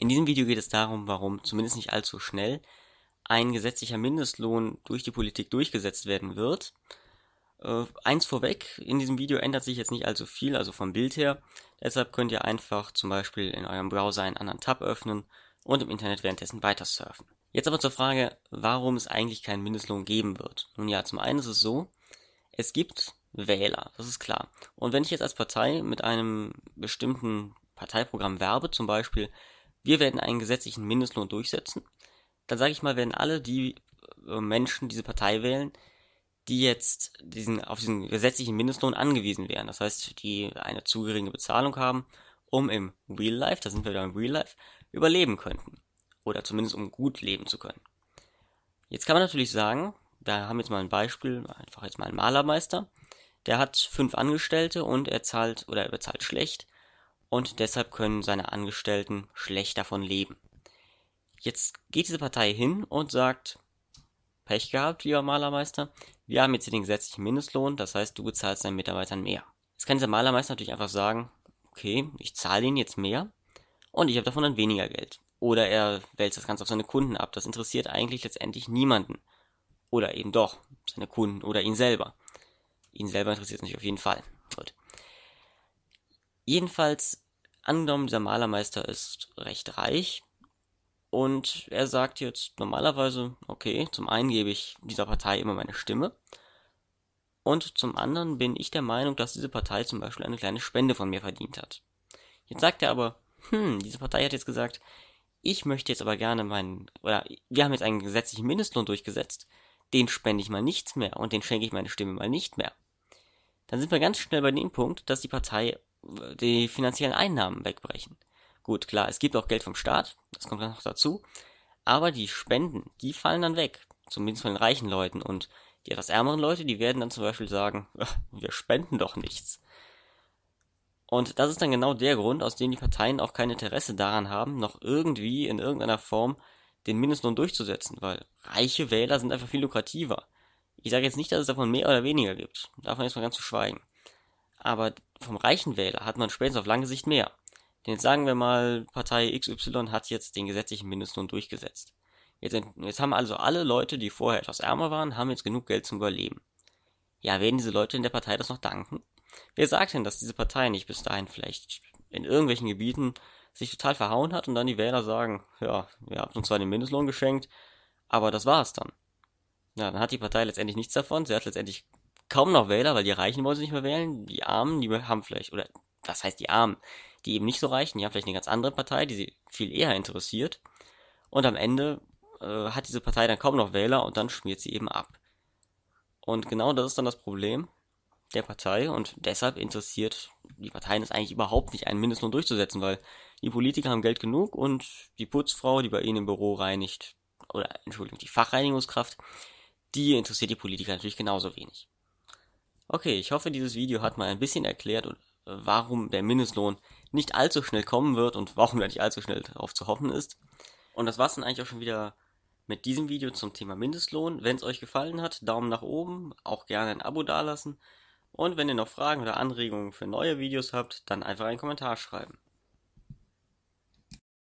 In diesem Video geht es darum, warum zumindest nicht allzu schnell ein gesetzlicher Mindestlohn durch die Politik durchgesetzt werden wird. Äh, eins vorweg, in diesem Video ändert sich jetzt nicht allzu viel, also vom Bild her. Deshalb könnt ihr einfach zum Beispiel in eurem Browser einen anderen Tab öffnen und im Internet währenddessen weiter surfen. Jetzt aber zur Frage, warum es eigentlich keinen Mindestlohn geben wird. Nun ja, zum einen ist es so, es gibt Wähler, das ist klar. Und wenn ich jetzt als Partei mit einem bestimmten Parteiprogramm werbe, zum Beispiel wir werden einen gesetzlichen Mindestlohn durchsetzen, dann sage ich mal, werden alle die äh, Menschen diese Partei wählen, die jetzt diesen, auf diesen gesetzlichen Mindestlohn angewiesen wären. Das heißt, die eine zu geringe Bezahlung haben, um im Real Life, da sind wir wieder im Real Life, überleben könnten. Oder zumindest um gut leben zu können. Jetzt kann man natürlich sagen, da haben wir jetzt mal ein Beispiel, einfach jetzt mal ein Malermeister, der hat fünf Angestellte und er zahlt oder er bezahlt schlecht und deshalb können seine Angestellten schlecht davon leben. Jetzt geht diese Partei hin und sagt, Pech gehabt, lieber Malermeister, wir haben jetzt hier den gesetzlichen Mindestlohn, das heißt, du bezahlst deinen Mitarbeitern mehr. Jetzt kann dieser Malermeister natürlich einfach sagen, okay, ich zahle ihnen jetzt mehr und ich habe davon dann weniger Geld. Oder er wälzt das Ganze auf seine Kunden ab. Das interessiert eigentlich letztendlich niemanden. Oder eben doch, seine Kunden oder ihn selber. Ihn selber interessiert es nicht auf jeden Fall. Gut. Jedenfalls Angenommen, dieser Malermeister ist recht reich und er sagt jetzt normalerweise, okay, zum einen gebe ich dieser Partei immer meine Stimme und zum anderen bin ich der Meinung, dass diese Partei zum Beispiel eine kleine Spende von mir verdient hat. Jetzt sagt er aber, hm, diese Partei hat jetzt gesagt, ich möchte jetzt aber gerne meinen, oder wir haben jetzt einen gesetzlichen Mindestlohn durchgesetzt, den spende ich mal nichts mehr und den schenke ich meine Stimme mal nicht mehr. Dann sind wir ganz schnell bei dem Punkt, dass die Partei die finanziellen Einnahmen wegbrechen. Gut, klar, es gibt auch Geld vom Staat, das kommt dann noch dazu, aber die Spenden, die fallen dann weg, zumindest von den reichen Leuten und die etwas ärmeren Leute, die werden dann zum Beispiel sagen, wir spenden doch nichts. Und das ist dann genau der Grund, aus dem die Parteien auch kein Interesse daran haben, noch irgendwie in irgendeiner Form den Mindestlohn durchzusetzen, weil reiche Wähler sind einfach viel lukrativer. Ich sage jetzt nicht, dass es davon mehr oder weniger gibt, davon ist mal ganz zu schweigen. Aber vom reichen Wähler hat man spätestens auf lange Sicht mehr. Denn jetzt sagen wir mal, Partei XY hat jetzt den gesetzlichen Mindestlohn durchgesetzt. Jetzt, jetzt haben also alle Leute, die vorher etwas ärmer waren, haben jetzt genug Geld zum Überleben. Ja, werden diese Leute in der Partei das noch danken? Wer sagt denn, dass diese Partei nicht bis dahin vielleicht in irgendwelchen Gebieten sich total verhauen hat und dann die Wähler sagen, ja, ihr habt uns zwar den Mindestlohn geschenkt, aber das war es dann. Ja, dann hat die Partei letztendlich nichts davon, sie hat letztendlich kaum noch Wähler, weil die Reichen wollen sie nicht mehr wählen. Die Armen, die haben vielleicht, oder was heißt die Armen? Die eben nicht so reichen, die haben vielleicht eine ganz andere Partei, die sie viel eher interessiert. Und am Ende äh, hat diese Partei dann kaum noch Wähler und dann schmiert sie eben ab. Und genau das ist dann das Problem der Partei und deshalb interessiert die Parteien es eigentlich überhaupt nicht, einen Mindestlohn durchzusetzen, weil die Politiker haben Geld genug und die Putzfrau, die bei ihnen im Büro reinigt, oder Entschuldigung, die Fachreinigungskraft, die interessiert die Politiker natürlich genauso wenig. Okay, ich hoffe, dieses Video hat mal ein bisschen erklärt, äh, warum der Mindestlohn nicht allzu schnell kommen wird und warum er nicht allzu schnell darauf zu hoffen ist. Und das war's dann eigentlich auch schon wieder mit diesem Video zum Thema Mindestlohn. Wenn es euch gefallen hat, Daumen nach oben, auch gerne ein Abo dalassen. Und wenn ihr noch Fragen oder Anregungen für neue Videos habt, dann einfach einen Kommentar schreiben.